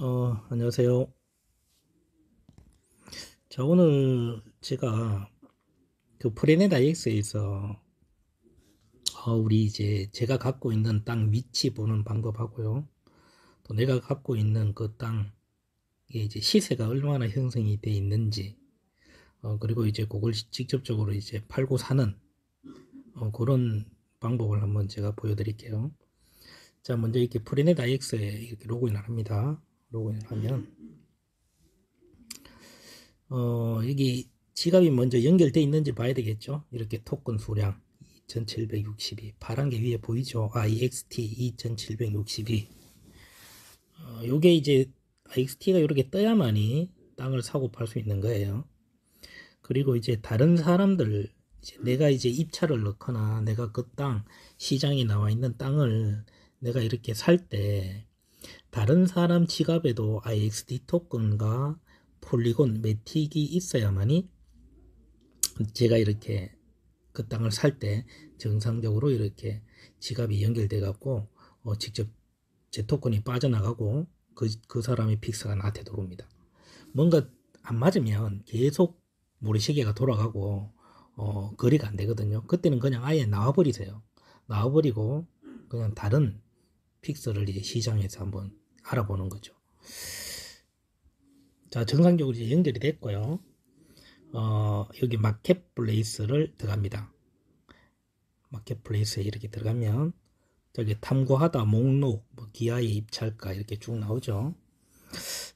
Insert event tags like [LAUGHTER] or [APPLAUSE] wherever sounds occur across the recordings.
어, 안녕하세요. 자, 오늘 제가 그 프레네다 EX에서 어, 우리 이제 제가 갖고 있는 땅 위치 보는 방법하고요. 또 내가 갖고 있는 그 땅에 이제 시세가 얼마나 형성이 돼 있는지, 어, 그리고 이제 그걸 직접적으로 이제 팔고 사는 어, 그런 방법을 한번 제가 보여드릴게요. 자, 먼저 이렇게 프레네다 EX에 이렇게 로그인을 합니다. 로그인을 하면 어, 여기 지갑이 먼저 연결돼 있는지 봐야 되겠죠 이렇게 토큰 수량 2762 파란 게 위에 보이죠 IXT 아, 2762 어, 요게 이제 IXT가 이렇게 떠야만이 땅을 사고 팔 수 있는 거예요 그리고 이제 다른 사람들 이제 내가 이제 입찰을 넣거나 내가 그 땅 시장에 나와 있는 땅을 내가 이렇게 살때 다른 사람 지갑에도 IXD 토큰과 폴리곤, 매틱이 있어야만이 제가 이렇게 그 땅을 살 때 정상적으로 이렇게 지갑이 연결돼 갖고 어 직접 제 토큰이 빠져나가고 그, 그 사람의 픽스가 나한테 들어옵니다. 뭔가 안 맞으면 계속 모래시계가 돌아가고 어, 거리가 안 되거든요. 그때는 그냥 아예 나와버리세요. 나와버리고 그냥 다른 픽스를 이제 시장에서 한번 알아보는 거죠. 자, 정상적으로 이제 연결이 됐고요. 어, 여기 마켓플레이스를 들어갑니다. 마켓플레이스에 이렇게 들어가면 저기 탐구하다 목록 뭐 기아의 입찰가 이렇게 쭉 나오죠.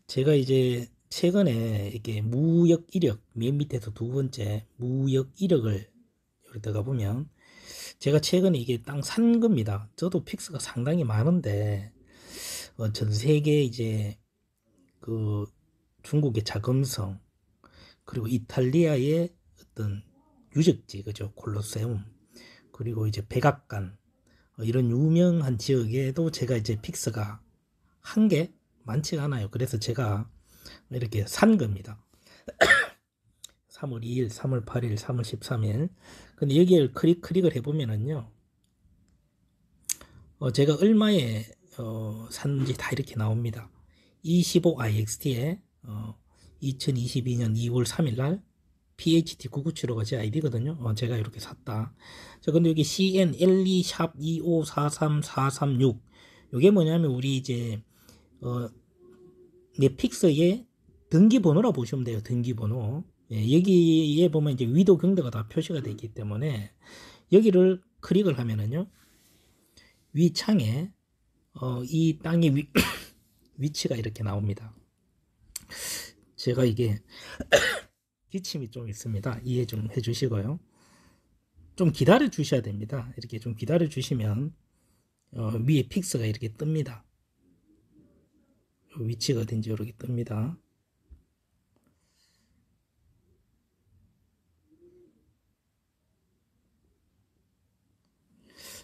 제가 이제 최근에 이렇게 무역 이력 맨 밑에서 두 번째 무역 이력을 여기 들어가 보면 제가 최근에 이게 땅 산 겁니다. 저도 픽스가 상당히 많은데 어, 전 세계 이제 그 중국의 자금성 그리고 이탈리아의 어떤 유적지 그죠 콜로세움 그리고 이제 백악관 어, 이런 유명한 지역에도 제가 이제 픽스가 한 개 많지가 않아요. 그래서 제가 이렇게 산 겁니다. 3월 2일, 3월 8일, 3월 13일. 근데 여기를 클릭, 클릭을 해보면은요. 어, 제가 얼마에 어, 샀는지 다 이렇게 나옵니다. 2 5 i x t 에 어, 2022년 2월 3일날 PHT997호가 제 아이디거든요. 어, 제가 이렇게 샀다. 자, 근데 여기 CN12-2543436. E 이게 뭐냐면 우리 이제 어, 넷픽스의 등기번호라 보시면 돼요. 등기번호. 예, 여기에 보면 이제 위도 경도가 다 표시가 되기 어있 때문에 여기를 클릭을 하면은요 위 창에 어, 이 땅의 위, [COUGHS] 위치가 이렇게 나옵니다. 제가 이게 [COUGHS] 기침이 좀 있습니다. 이해 좀 해주시고요. 좀 기다려 주셔야 됩니다. 이렇게 좀 기다려 주시면 어, 위에 픽스가 이렇게 뜹니다. 위치가 어딘지 이렇게 뜹니다.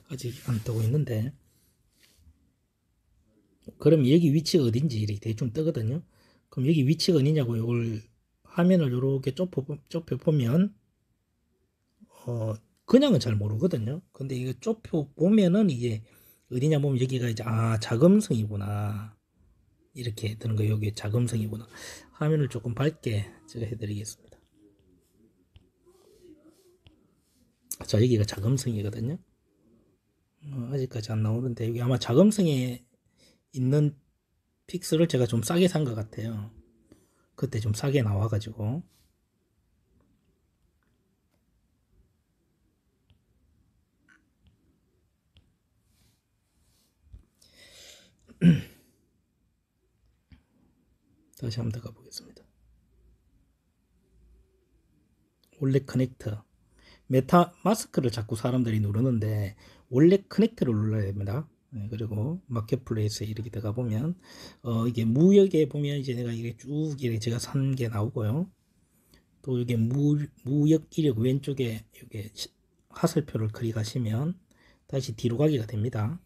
아직 안 뜨고 있는데 그럼 여기 위치가 어딘지 이렇게 대충 뜨거든요 그럼 여기 위치가 어디냐고 이걸 화면을 이렇게 좁혀, 보면 어 그냥은 잘 모르거든요 근데 이거 좁혀 보면은 이게 어디냐 보면 여기가 이제 아 자금성이구나 이렇게 되는 거 여기 자금성이구나 화면을 조금 밝게 제가 해드리겠습니다 자 여기가 자금성이거든요 어, 아직까지 안 나오는데 이게 아마 자금성에 있는 픽스를 제가 좀 싸게 산 것 같아요 그때 좀 싸게 나와 가지고 [CLEARS THROAT] 다시 한 번 더 가보겠습니다 원래 커넥터 메타 마스크를 자꾸 사람들이 누르는데 원래 커넥트를 눌러야 됩니다. 네, 그리고 마켓플레이스에 이렇게 들어가 보면 어 이게 무역에 보면 이제 내가 이게 쭉 이렇게 제가 산 게 나오고요. 또 이게 무 무역 이력 왼쪽에 이게 하설표를 클릭하시면 다시 뒤로 가기가 됩니다.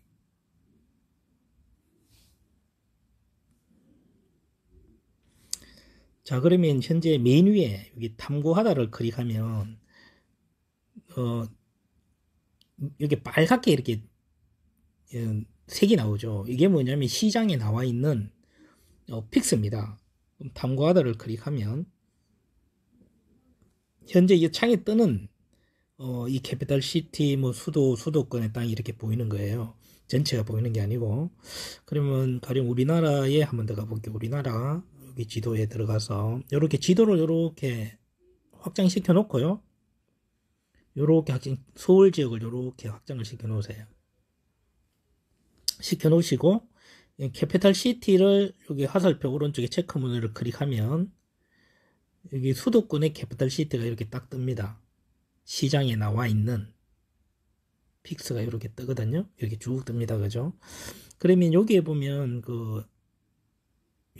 자 그러면 현재 메뉴에 여기 탐구하다를 클릭하면 어, 이렇게 빨갛게 이렇게 예, 색이 나오죠. 이게 뭐냐면 시장에 나와 있는 어, 픽스입니다. 탐구하다를 클릭하면 현재 이 창에 뜨는 어, 이 캐피탈 시티 뭐 수도 수도권의 땅이 이렇게 보이는 거예요. 전체가 보이는 게 아니고 그러면 가령 우리나라에 한번 더 가볼게요. 우리나라 여기 지도에 들어가서 이렇게 지도를 이렇게 확장시켜 놓고요. 요렇게 확장, 서울 지역을 요렇게 확장을 시켜 놓으세요. 시켜 놓으시고, 예, 캐피탈 시티를 여기 화살표 오른쪽에 체크 문을 클릭하면, 여기 수도권의 캐피탈 시티가 이렇게 딱 뜹니다. 시장에 나와 있는 픽스가 이렇게 뜨거든요. 이렇게 쭉 뜹니다. 그죠? 그러면 여기에 보면 그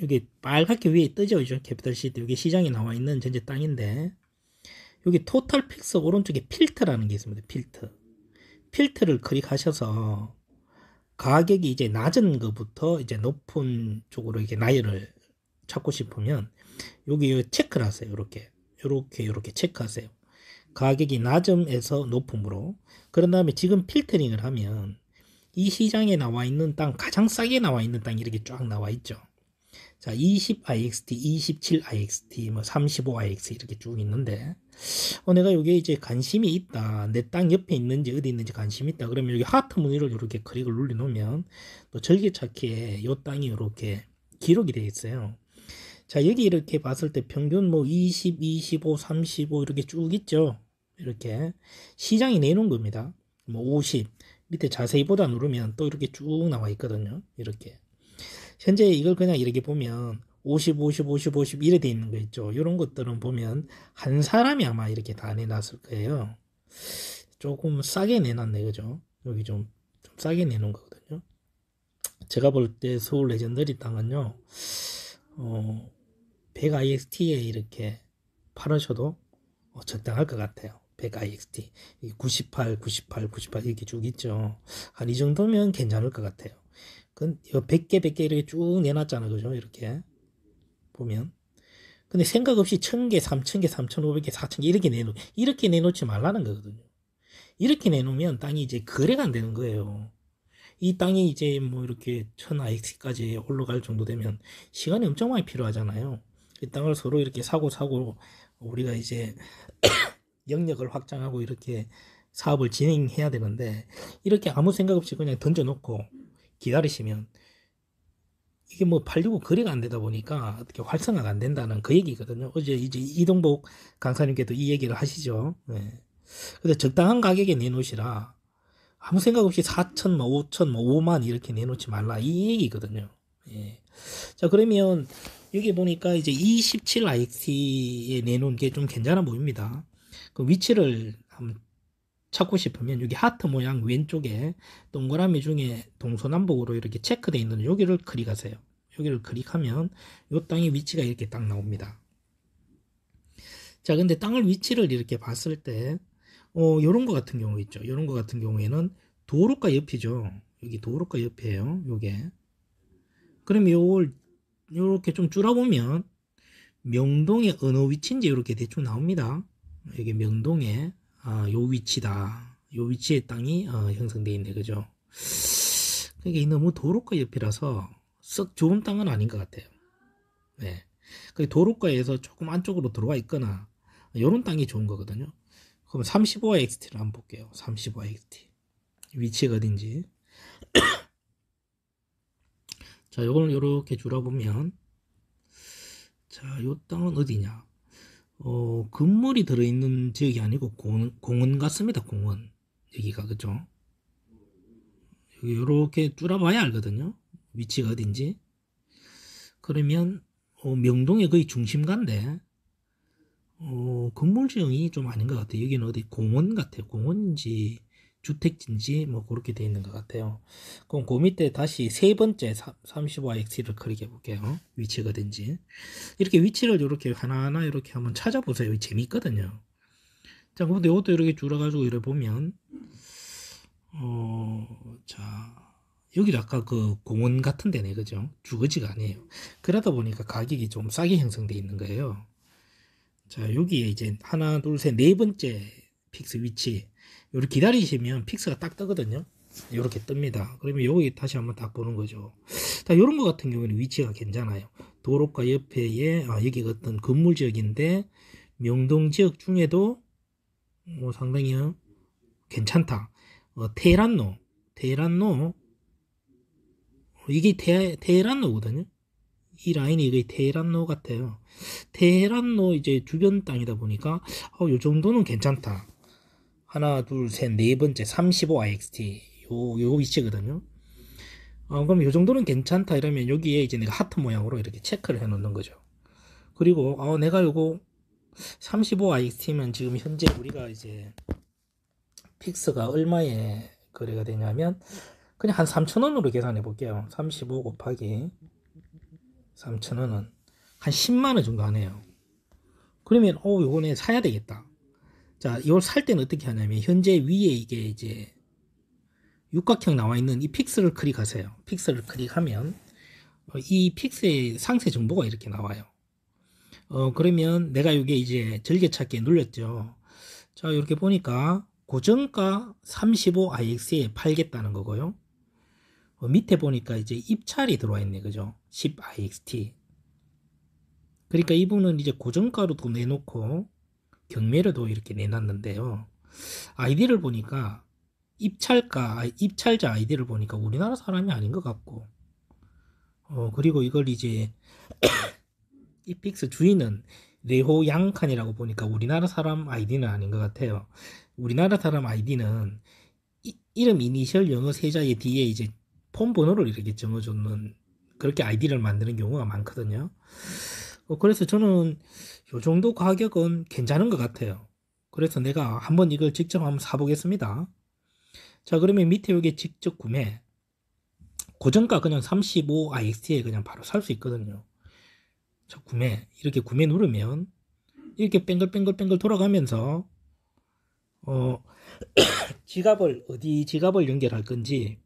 여기 빨갛게 위에 뜨죠. 죠 캐피탈 시티. 여기 시장에 나와 있는 전체 땅인데 여기 토탈 픽서 오른쪽에 필터라는 게 있습니다. 필터. 필터를 클릭하셔서 가격이 이제 낮은 것부터 이제 높은 쪽으로 이게 나열을 찾고 싶으면 여기 체크를 하세요. 이렇게 이렇게 이렇게 체크하세요. 가격이 낮음에서 높음으로 그런 다음에 지금 필터링을 하면 이 시장에 나와 있는 땅 가장 싸게 나와 있는 땅 이렇게 쫙 나와 있죠. 자, 20 IXT, 27 IXT, 뭐35 IXT 이렇게 쭉 있는데 어, 내가 여기에 이제 관심이 있다. 내 땅 옆에 있는지 어디 있는지 관심이 있다. 그러면 여기 하트 무늬를 이렇게 그릭을 눌러 놓으면 또 절기찾기에 요 땅이 이렇게 기록이 되어 있어요. 자, 여기 이렇게 봤을 때 평균 뭐 20, 25, 35 이렇게 쭉 있죠. 이렇게 시장이 내놓은 겁니다. 뭐 50. 밑에 자세히 보다 누르면 또 이렇게 쭉 나와 있거든요. 이렇게. 현재 이걸 그냥 이렇게 보면 50, 50, 50, 50 이래 돼 있는 거 있죠. 이런 것들은 보면 한 사람이 아마 이렇게 다 내놨을 거예요. 조금 싸게 내놨네, 그죠? 여기 좀, 좀 싸게 내놓은 거거든요. 제가 볼 때 서울 레전더리 땅은요, 어, 100 IXT에 이렇게 팔으셔도 어, 적당할 것 같아요. 100 IXT. 98, 98, 98 이렇게 쭉 있죠. 한 이 정도면 괜찮을 것 같아요. 100개, 100개 이렇게 쭉 내놨잖아요. 그죠? 이렇게. 보면 근데 생각 없이 천개 0 0개3천0 0개0 0개 이렇게 내놓 이렇게 내놓지 말라는 거거든요. 이렇게 내놓으면 땅이 이제 거래가 안 되는 거예요. 이 땅이 이제 뭐 이렇게 천 IX까지 올라갈 정도 되면 시간이 엄청 많이 필요하잖아요. 이 땅을 서로 이렇게 사고 사고 우리가 이제 [COUGHS] 영역을 확장하고 이렇게 사업을 진행해야 되는데 이렇게 아무 생각 없이 그냥 던져놓고 기다리시면 이게 뭐 팔리고 거래가 안 되다 보니까 어떻게 활성화가 안 된다는 그 얘기거든요. 어제 이제 이동복 강사님께도 이 얘기를 하시죠. 네. 그래 적당한 가격에 내놓으시라. 아무 생각 없이 4천, 뭐 5천, 뭐 5만 이렇게 내놓지 말라. 이 얘기거든요. 예. 자, 그러면 여기 보니까 이제 27 IX에 내놓은 게 좀 괜찮아 보입니다. 그 위치를 한번 찾고 싶으면 여기 하트 모양 왼쪽에 동그라미 중에 동서남북으로 이렇게 체크되어 있는 여기를 클릭하세요. 여기를 클릭하면 이 땅의 위치가 이렇게 딱 나옵니다. 자, 근데 땅을 위치를 이렇게 봤을 때, 어, 요런 거 같은 경우 있죠. 요런 거 같은 경우에는 도로가 옆이죠. 여기 도로가 옆이에요. 요게. 그럼 요걸 요렇게 좀줄어보면 명동의 어느 위치인지 이렇게 대충 나옵니다. 여기 명동에 아, 요 위치다. 요 위치의 땅이 어, 형성돼 있네. 그죠? 그게 그러니까 너무 도로가 옆이라서 썩 좋은 땅은 아닌 것 같아요. 네. 그 도로가에서 조금 안쪽으로 들어와 있거나 요런 땅이 좋은 거거든요. 그럼 3 5 XT를 한번 볼게요. 3 5 XT. 위치가 어딘지. [CLEARS THROAT] 자, 요거는 요렇게 줄어보면 자, 요 땅은 어디냐? 어, 건물이 들어있는 지역이 아니고 공원, 공원 같습니다. 공원. 여기가, 그죠? 요렇게 줄어봐야 알거든요. 위치가 어딘지. 그러면, 어, 명동의 거의 중심가인데, 어, 건물 지형이 좀 아닌 것 같아요. 여기는 어디 공원 같아요. 공원인지, 주택진지 뭐 그렇게 돼 있는 것 같아요. 그럼 그 밑에 다시 세 번째 35x를 클릭해 볼게요. 위치가 된지 이렇게 위치를 이렇게 하나하나 이렇게 한번 찾아보세요. 재밌거든요 자, 근데 이것도 이렇게 줄어가지고 이래 보면 어, 자 여기도 아까 그 공원 같은 데네 그죠? 주거지가 아니에요. 그러다 보니까 가격이 좀 싸게 형성되어 있는 거예요. 자 여기에 이제 하나 둘 셋 네 번째 픽스 위치 이렇게 기다리시면 픽스가 딱 뜨거든요. 이렇게 뜹니다. 그러면 여기 다시 한번 딱 보는 거죠. 자, 요런 거 같은 경우에는 위치가 괜찮아요. 도로가 옆에에, 아, 여기 어떤 건물 지역인데, 명동 지역 중에도 뭐 상당히 괜찮다. 어, 테란노, 테란노, 이게 테, 테란노거든요. 이 라인이 이게 테란노 같아요. 테란노 이제 주변 땅이다 보니까 어, 요 정도는 괜찮다. 하나, 둘, 셋, 네 번째 35IXT 요, 요 위치거든요. 어, 그럼 이 정도는 괜찮다 이러면 여기에 이제 내가 하트 모양으로 이렇게 체크를 해 놓는 거죠. 그리고 어, 내가 요거 35IXT면 지금 현재 우리가 이제 픽스가 얼마에 거래가 되냐면 그냥 한3 0 0 0원으로 계산해 볼게요. 35 곱하기 3 0 0 0원은한 10만원 정도 하네요. 그러면 오 어, 요거는 사야 되겠다. 자, 이걸 살 때는 어떻게 하냐면 현재 위에 이게 이제 육각형 나와 있는 이 픽셀을 클릭하세요. 픽셀을 클릭하면 어, 이 픽셀의 상세 정보가 이렇게 나와요. 어, 그러면 내가 이게 이제 절개찾기에 눌렸죠. 자, 이렇게 보니까 고정가 35IX에 팔겠다는 거고요. 어, 밑에 보니까 이제 입찰이 들어와 있네. 그죠? 10IXT. 그러니까 이분은 이제 고정가로도 내놓고 경매로도 이렇게 내놨는데요. 아이디를 보니까 입찰가, 입찰자 아이디를 보니까 우리나라 사람이 아닌 것 같고, 어, 그리고 이걸 이제 [COUGHS] 이픽스 주인은 레호 양칸이라고 보니까 우리나라 사람 아이디는 아닌 것 같아요. 우리나라 사람 아이디는 이, 이름 이니셜 영어 세 자의 뒤에 이제 폰 번호를 이렇게 정해줬는 그렇게 아이디를 만드는 경우가 많거든요. 어, 그래서 저는 요 정도 가격은 괜찮은 것 같아요. 그래서 내가 한번 이걸 직접 한번 사보겠습니다. 자 그러면 밑에 여기 직접 구매 고정가 그냥 35IX에 그냥 바로 살 수 있거든요. 자 구매 이렇게 구매 누르면 이렇게 뱅글뱅글뱅글 돌아가면서 어 [COUGHS] 지갑을 어디 지갑을 연결할 건지